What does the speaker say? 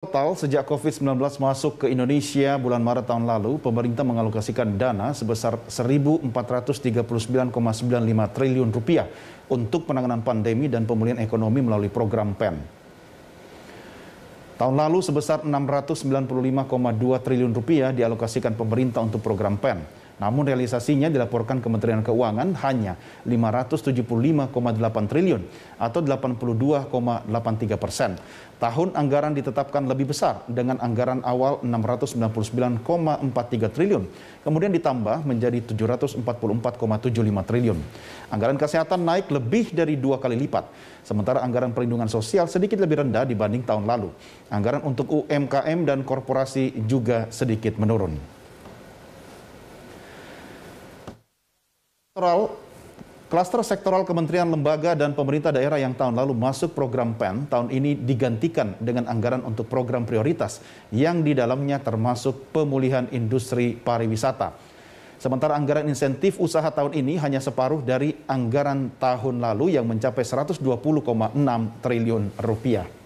Total sejak COVID-19 masuk ke Indonesia bulan Maret tahun lalu, pemerintah mengalokasikan dana sebesar 1.439,95 triliun rupiah untuk penanganan pandemi dan pemulihan ekonomi melalui program PEN. Tahun lalu sebesar 695,2 triliun rupiah dialokasikan pemerintah untuk program PEN. Namun realisasinya dilaporkan Kementerian Keuangan hanya 575,8 triliun atau 82,83 persen. Tahun anggaran ditetapkan lebih besar dengan anggaran awal 699,43 triliun, kemudian ditambah menjadi 744,75 triliun. Anggaran kesehatan naik lebih dari dua kali lipat, sementara anggaran perlindungan sosial sedikit lebih rendah dibanding tahun lalu. Anggaran untuk UMKM dan korporasi juga sedikit menurun. sektoral Klaster sektoral kementerian, lembaga, dan pemerintah daerah yang tahun lalu masuk program PEN tahun ini digantikan dengan anggaran untuk program prioritas yang di dalamnya termasuk pemulihan industri pariwisata. Sementara anggaran insentif usaha tahun ini hanya separuh dari anggaran tahun lalu yang mencapai 120,6 triliun rupiah.